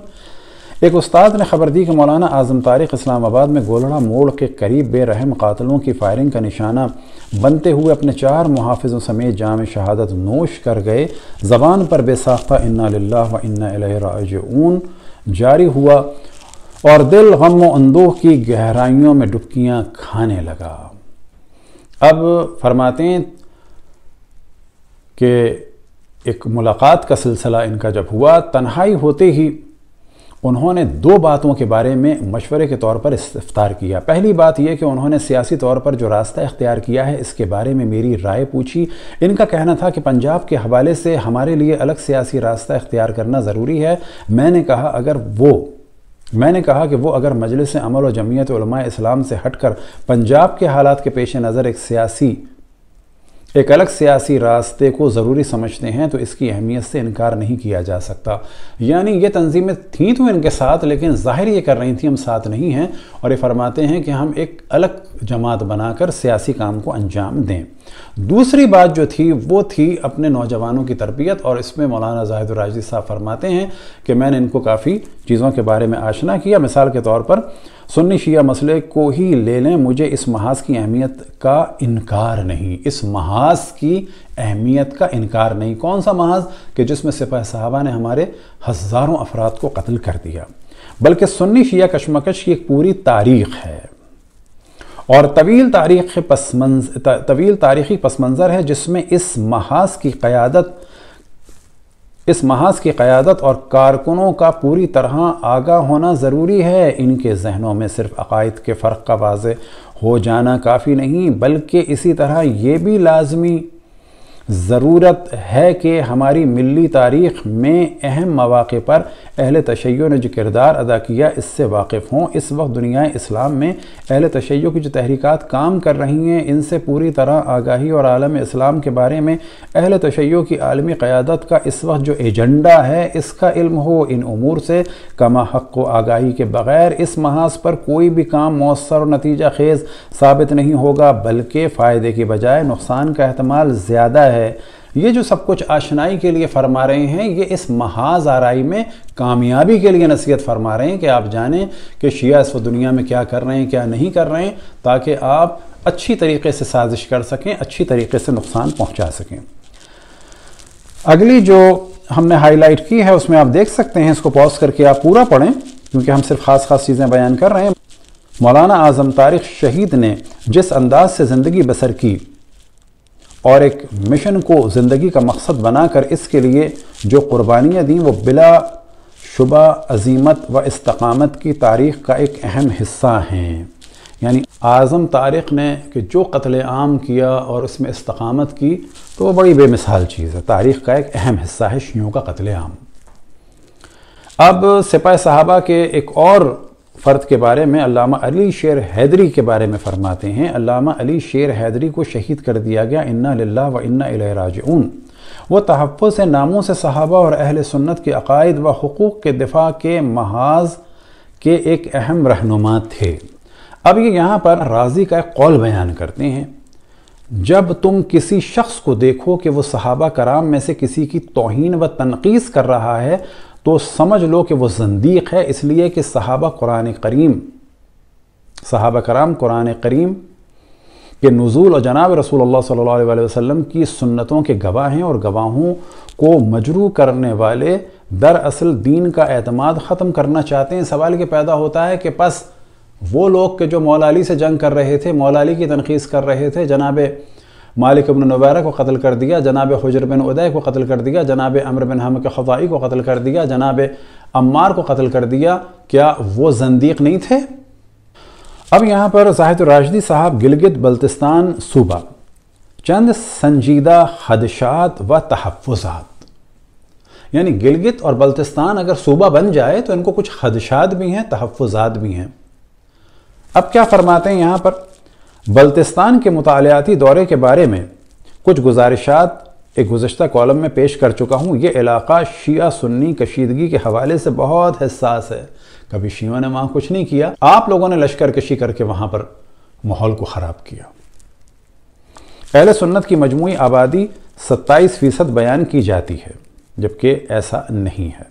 एक उस्ताद ने खबर दी कि मौलाना आज़म तारिक इस्लामाबाद में गोलड़ा मोड़ के करीब बेरहम कातलों की फायरिंग का निशाना बनते हुए अपने चार मुहाफ़ों समेत जाम शहादत नोश कर गए ज़बान पर बेसाख्ता इन्ना लाला व इन्ना राजन जारी हुआ और दिल गम अंदोह की गहराइयों में डुबकियाँ खाने लगा अब फरमाते हैं कि एक मुलाकात का सिलसिला इनका जब हुआ तन्हाई होते ही उन्होंने दो बातों के बारे में मशवरे के तौर पर इस्तफ़ार किया पहली बात यह कि उन्होंने सियासी तौर पर जो रास्ता इख्तियार किया है इसके बारे में मेरी राय पूछी इनका कहना था कि पंजाब के हवाले से हमारे लिए अलग सियासी रास्ता इख्तियार करना ज़रूरी है मैंने कहा अगर वो मैंने कहा कि वो अगर मजलिस अमल और जमीयत इस्लाम से हटकर पंजाब के हालात के पेश नज़र एक सियासी एक अलग सियासी रास्ते को ज़रूरी समझते हैं तो इसकी अहमियत से इनकार नहीं किया जा सकता यानी ये तंजीमें थीं तो इनके साथ लेकिन ज़ाहिर ये कर रही थी हम साथ नहीं हैं और ये फरमाते हैं कि हम एक अलग जमात बनाकर सियासी काम को अंजाम दें दूसरी बात जो थी वो थी अपने नौजवानों की तरबियत और इसमें मौलाना जाहिदुराजी साहब फरमाते हैं कि मैंने इनको काफ़ी चीज़ों के बारे में आशना किया मिसाल के तौर पर सुन्नी शिया मसले को ही ले लें मुझे इस महाज की अहमियत का इनकार नहीं इस महाज की अहमियत का इनकार नहीं कौन सा महाज कि जिसमें सिपाही साहबा ने हमारे हज़ारों अफराद को कत्ल कर दिया बल्कि सुन्नी शिया कशमकश की एक पूरी तारीख है और तवील तारीख पस तवील तारीखी पस मंज़र है जिसमें इस महाज की क़्यादत इस महाज की क़्यादत और कारकुनों का पूरी तरह आगा होना ज़रूरी है इनके जहनों में सिर्फ अकायद के फ़र्क का वाज हो जाना काफ़ी नहीं बल्कि इसी तरह ये भी लाजमी ज़रूरत है कि हमारी मिली तारीख़ में अहम मौाक़े पर अहल तशैयों ने जो किरदार अदा किया इससे वाकिफ़ हों इस वक्त दुनिया इस्लाम में अहल तशैयों की जो तहरीक काम कर रही हैं इनसे पूरी तरह आगाही और आलम इस्लाम के बारे में अहल तशैयों की आलमी क़्यादत का इस वक्त जो एजेंडा है इसका इल्म हो इन अमूर से कमा हक़ व आगाही के बग़ैर इस महाज पर कोई भी काम मौसर नतीजा खेज़ साबित नहीं होगा बल्कि फ़ायदे के बजाय नुकसान का अहतमाल ज़्यादा है है ये जो सब कुछ आशनाई के लिए फरमा रहे हैं ये इस महाज आरई में कामयाबी के लिए नसीहत फरमा रहे हैं कि आप जानें कि शिया इस दुनिया में क्या कर रहे हैं क्या नहीं कर रहे हैं ताकि आप अच्छी तरीके से साजिश कर सकें अच्छी तरीके से नुकसान पहुंचा सकें अगली जो हमने हाईलाइट की है उसमें आप देख सकते हैं इसको पॉज करके आप पूरा पढ़ें क्योंकि हम सिर्फ ख़ास ख़ास चीज़ें बयान कर रहे हैं मौलाना आज़म तारिक शहीद ने जिस अंदाज से ज़िंदगी बसर की और एक मिशन को ज़िंदगी का मकसद बनाकर इसके लिए जो कुर्बानियाँ दी वो बिला शुबा अजीमत व इस्तकामत की तारीख़ का एक अहम हिस्सा हैं यानी आज़म तारीख़ ने कि जो कत्ल आम किया और उसमें इस्तकामत की तो वह बड़ी बेमिसाल चीज़ है तारीख़ का एक अहम हिस्सा है शियों का कत्ल आम अब सिपाही साहबा के एक और फ़र्द के बारे में अल्लामा अली शेर हैदरी के बारे में फ़रमाते हैं अल्लामा अली शेर हैदरी को शहीद कर दिया गया इन्ना लाला व इन्ना उन वह तहफ़ से नामों से सहाबा और अहल सुन्नत के अकायद व हकूक़ के दिफा के महाज के एक अहम रहनुमा थे अब ये यहाँ पर राजी का एक कौल बयान करते हैं जब तुम किसी शख्स को देखो कि वह सहाबा कराम में से किसी की तोहन व तनकीस कर रहा है तो समझ लो कि वो जंदीक है इसलिए कि सहाबा कुरान करीम सहाबा कराम कुरान करीम के नज़ूल और जनाब रसूल सल्ला वसम की सुन्नतों के गवाह हैं और गवाहों को मजरू करने वाले दरअसल दीन का एतमाद ख़त्म करना चाहते हैं सवाल ये पैदा होता है कि बस वो लोग के जो मौलाली से जंग कर रहे थे मौलाली की तनखीस कर रहे थे जनाब मालिक अबन नवैरा को कत्ल कर दिया जनाब हजर बिन उदय को कत्ल कर दिया जनाब अमर बिन हम के खताई को कत्ल कर दिया जनाब अम्मार को कत्ल कर दिया क्या वो जंदीक नहीं थे अब यहाँ पर जाहिद राशदी साहब गिलगित बल्तिस्तान सूबा चंद संजीदा खदशात व तहफ़ात यानी गिलगित और बल्तिस्तान अगर सूबा बन जाए तो इनको कुछ खदशात भी हैं तहफ़ात भी हैं अब क्या फरमाते हैं यहाँ पर बल्तिस्तान के मतालियाती दौरे के बारे में कुछ गुजारिशात एक गुज्त कॉलम में पेश कर चुका हूँ ये इलाका शिया सुन्नी कशीदगी के हवाले से बहुत हसास है कभी शिया ने वहाँ कुछ नहीं किया आप लोगों ने लश्कर कशी करके वहाँ पर माहौल को ख़राब किया अहल सुन्नत की मजमू आबादी सत्ताईस फ़ीसद बयान की जाती है जबकि ऐसा नहीं है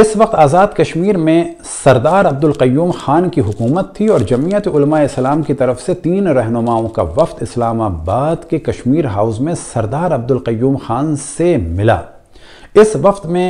इस वक्त आज़ाद कश्मीर में सरदार अब्दुल क्यूम ख़ान की हुकूमत थी और जमीयत इस्लाम की तरफ से तीन रहनुमाओं का वफ्त इस्लामाबाद के कश्मीर हाउस में सरदार अब्दुल क्यूम ख़ान से मिला इस वफ्त में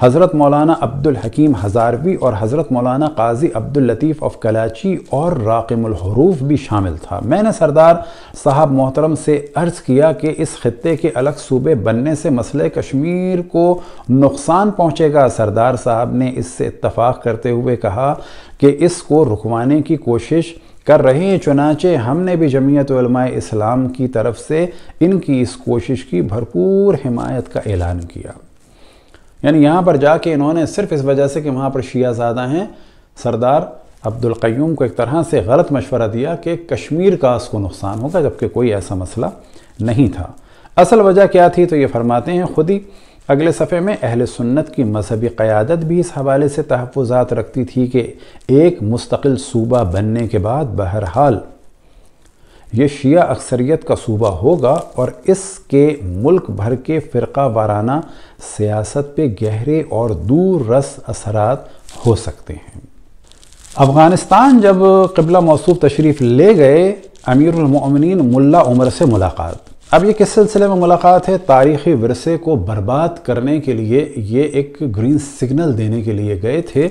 हज़रत मौलाना अब्दुल हकीम हज़ारवी और हज़रत मौलाना काजी अब्दुल लतीफ़ ऑफ कलाची और राकिमुल हरूफ भी शामिल था मैंने सरदार साहब मोहतरम से अर्ज़ किया कि इस ख़त्े के अलग सूबे बनने से मसले कश्मीर को नुकसान पहुँचेगा सरदार साहब ने इससे इतफ़ाक़ करते हुए कहा कि इसको रुकवाने की कोशिश कर रहे हैं चुनाचे हमने भी जमीयत इस्लाम की तरफ से इनकी इस कोशिश की भरपूर हिमायत का ऐलान किया यानी यहाँ पर जाके इन्होंने सिर्फ इस वजह से कि वहाँ पर शिया ज़्यादा हैं सरदार अब्दुल क्यूम को एक तरह से गलत मशवरा दिया कि कश्मीर का उसको नुकसान होगा जबकि कोई ऐसा मसला नहीं था असल वजह क्या थी तो ये फरमाते हैं खुद ही अगले सफ़े में अहल सुन्नत की मजहबी क़्यादत भी इस हवाले से तहफ़ात रखती थी कि एक मुस्तकिल सूबा बनने के बाद बहरहाल ये शिया अक्सरियत का सूबा होगा और इसके मुल्क भर के फ़िरका वाराना सियासत पे गहरे और दूर रस असरात हो सकते हैं अफ़गानिस्तान जब कबला मौसू तशरीफ़ ले गए अमीरमिन मुल्ला उमर से मुलाकात अब ये किस सिलसिले में मुलाकात है तारीख़ी वरसे को बर्बाद करने के लिए ये एक ग्रीन सिग्नल देने के लिए गए थे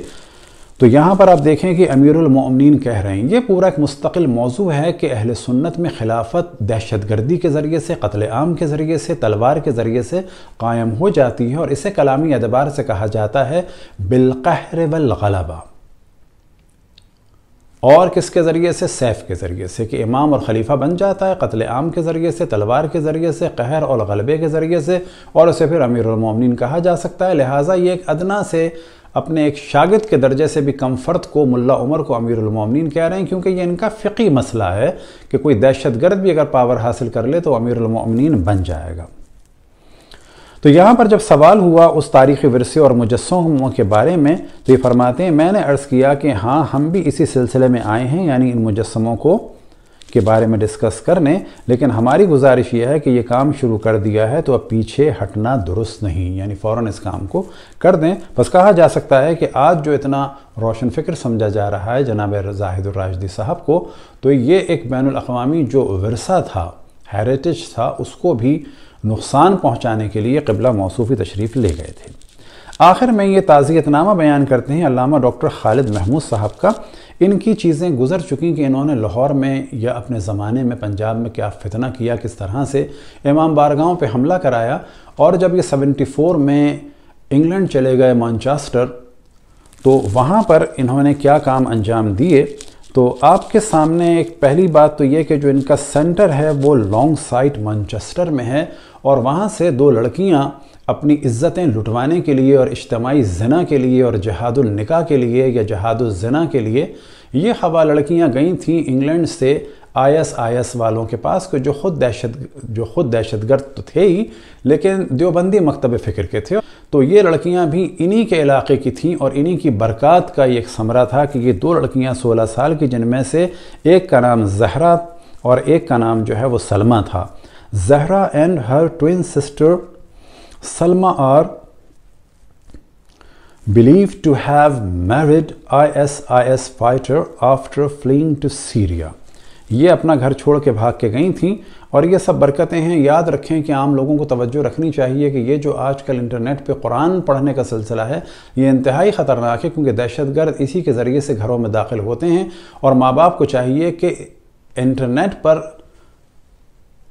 तो यहाँ पर आप देखें कि अमीरमिन कह रहे हैं ये पूरा एक मुस्तकिल मौजू है कि अहल सुन्नत में खिलाफत दहशत गर्दी के ज़रिए से कत्ल आम के ज़रिए से तलवार के ज़रिए से कायम हो जाती है और इसे कलामी अदबार से कहा जाता है बिलकहर वलगलबा और किसके ज़रिए से सैफ के ज़रिए से कि इमाम और खलीफा बन जाता है कत्ल आम के ज़रिए से तलवार के ज़रिए से कहर और गलबे के ज़रिए से और उसे फिर अमीरमिन कहा जा सकता है लिहाजा ये एक अदना से अपने एक शागिद के दर्जे से भी कम फ़र्द को मुल्ला उमर को अमीरमिन कह रहे हैं क्योंकि ये इनका फ़िकी मसला है कि कोई दहशत गर्द भी अगर पावर हासिल कर ले तो अमीरमिन बन जाएगा तो यहाँ पर जब सवाल हुआ उस तारीख़ी वरसे और मुजस्मों के बारे में तो ये फरमाते हैं मैंने अर्ज़ किया कि हाँ हम भी इसी सिलसिले में आए हैं यानी इन मुजस्मों को के बारे में डिस्कस कर लें लेकिन हमारी गुजारिश यह है कि ये काम शुरू कर दिया है तो अब पीछे हटना दुरुस्त नहीं यानी फ़ौर इस काम को कर दें बस कहा जा सकता है कि आज जो इतना रोशन फिक्र समझा जा रहा है जनाब जाहिदुलराजदी साहब को तो ये एक बैन अवी जो वरसा था हेरिटेज था उसको भी नुकसान पहुँचाने के लिए कबला मौसूफी तशरीफ़ ले गए थे आखिर में ये ताज़ियतनामा बयान करते हैं अलामा डॉक्टर खालिद महमूद साहब का इनकी चीज़ें गुजर चुकी कि इन्होंने लाहौर में या अपने ज़माने में पंजाब में क्या फितना किया किस तरह से इमाम बारगाहों पे हमला कराया और जब ये 74 में इंग्लैंड चले गए मानचास्टर तो वहाँ पर इन्होंने क्या काम अंजाम दिए तो आपके सामने एक पहली बात तो ये कि जो इनका सेंटर है वो लॉन्ग साइट मानचेस्टर में है और वहाँ से दो लड़कियाँ अपनी इज़्ज़तें लुटवाने के लिए और इज्तमाही जना के लिए और जहादुलनिका के लिए या जहादुलजना के लिए ये हवा लड़कियाँ गई थीं इंग्लैंड से आयस आयस वालों के पास को जो खुद दहशत जो खुद दहशतगर्द तो थे ही लेकिन देवबंदी मकतब फ़िक्र के थे तो ये लड़कियां भी इन्हीं के इलाके की थीं और इन्हीं की बरक़ात का एक समरा था कि ये दो लड़कियां 16 साल की जिनमें से एक का नाम जहरा और एक का नाम जो है वो सलमा था Zahra and her twin sister Salma are believed to have married ISIS fighter after fleeing to Syria. ये अपना घर छोड़ के भाग के गई थी और ये सब बरकतें हैं याद रखें कि आम लोगों को तवज्जो रखनी चाहिए कि ये जो आजकल इंटरनेट पे कुरान पढ़ने का सिलसिला है ये इंतहाई ख़तरनाक है क्योंकि दहशतगर्द इसी के ज़रिए से घरों में दाखिल होते हैं और माँ बाप को चाहिए कि इंटरनेट पर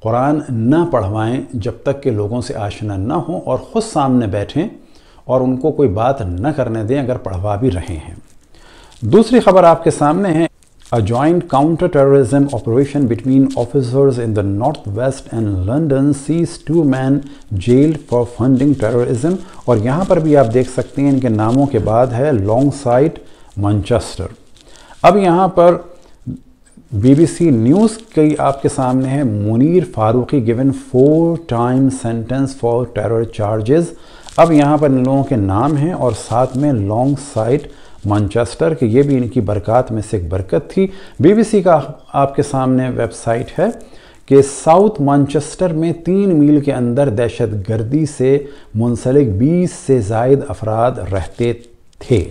कुरान न पढ़वाएं जब तक के लोगों से आशना ना हों और ख़ुद सामने बैठें और उनको कोई बात न करने दें अगर पढ़वा भी रहे हैं दूसरी खबर आपके सामने है a joint counter terrorism operation between officers in the north west and London sees two man jail for funding terrorism और यहाँ पर भी आप देख सकते हैं इनके नामों के बाद है लॉन्ग साइट मंचेस्टर अब यहाँ पर बीबीसी न्यूज़ की आपके सामने है Munir Farooqi given four time sentence for terror charges अब यहाँ पर इन लोगों के नाम हैं और साथ में लॉन्ग साइड मानचेस्टर के ये भी इनकी बरकत में से एक बरकत थी बीबीसी का आपके सामने वेबसाइट है कि साउथ मानचेस्टर में तीन मील के अंदर दहशत गर्दी से मुंसलिक बीस से जायद अफराद रहते थे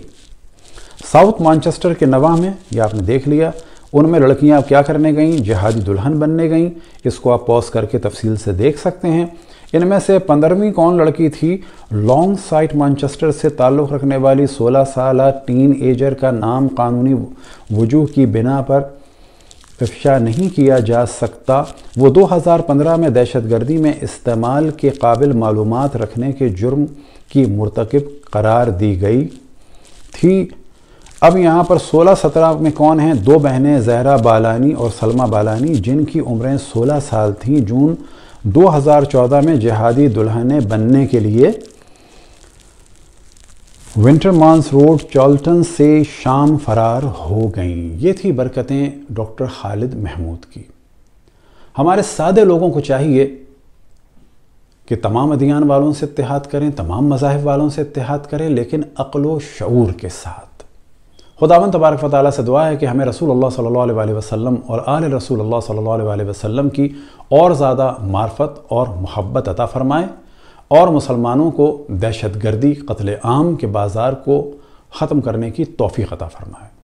साउथ मानचेस्टर के नवा में ये आपने देख लिया उनमें लड़कियां क्या करने गईं जहादी दुल्हन बनने गईं इसको आप पॉज करके तफसील से देख सकते हैं इनमें से पंद्रहवीं कौन लड़की थी लॉन्ग साइट मानचेस्टर से ताल्लुक़ रखने वाली 16 साल टीन एजर का नाम कानूनी वजूह की बिना पर अफशा नहीं किया जा सकता वो 2015 में दहशतगर्दी में इस्तेमाल के काबिल मालूम रखने के जुर्म की मरतकब करार दी गई थी अब यहाँ पर 16-17 में कौन हैं दो बहनें जहरा बालानी और सलमा बालानी जिनकी उम्रें 16 साल थीं जून 2014 में जहादी दुल्हने बनने के लिए विंटर मांस रोड चॉल्टन से शाम फरार हो गईं ये थी बरकतें डॉक्टर खालिद महमूद की हमारे सादे लोगों को चाहिए कि तमाम अधियान वालों से इतिहाद करें तमाम मजाहब वालों से इतिहाद करें लेकिन अकलो शूर के साथ खुदावन तबारक वाली से दुआ है कि हमें रसूल अल्लाह सल्लल्लाहु अलैहि वसल्लम और आल रसूल अल्लाह सल्लल्लाहु अलैहि वसल्लम की और ज़्यादा मार्फत और मोहब्बत अता फ़रमाए और मुसलमानों को दहशत गर्दी कत्ल आम के बाज़ार को ख़त्म करने की तोफ़ी अता फ़रमाए